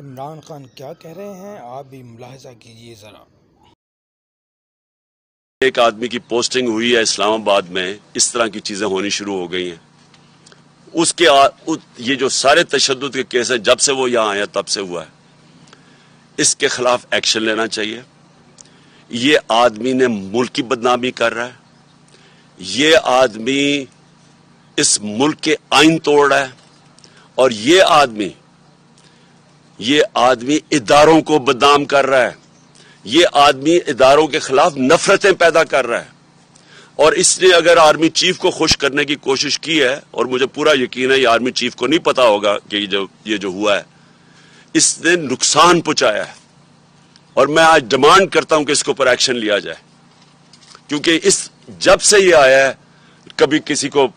इमरान खान क्या कह रहे हैं आप भी मुलाजा कीजिए ज़रा एक आदमी की पोस्टिंग हुई है इस्लामाबाद में इस तरह की चीज़ें होनी शुरू हो गई हैं उसके आ, उ, ये जो सारे तशद के केस हैं जब से वो यहां आया तब से हुआ है इसके खिलाफ एक्शन लेना चाहिए ये आदमी ने मुल्क की बदनामी कर रहा है ये आदमी इस मुल्क के आइन तोड़ रहा है और ये आदमी ये आदमी इदारों को बदनाम कर रहा है ये आदमी इदारों के खिलाफ नफरतें पैदा कर रहा है और इसने अगर आर्मी चीफ को खुश करने की कोशिश की है और मुझे पूरा यकीन है ये आर्मी चीफ को नहीं पता होगा कि जो ये जो हुआ है इसने नुकसान पहुंचाया है और मैं आज डिमांड करता हूं कि इसके ऊपर एक्शन लिया जाए क्योंकि इस जब से ये आया है कभी किसी को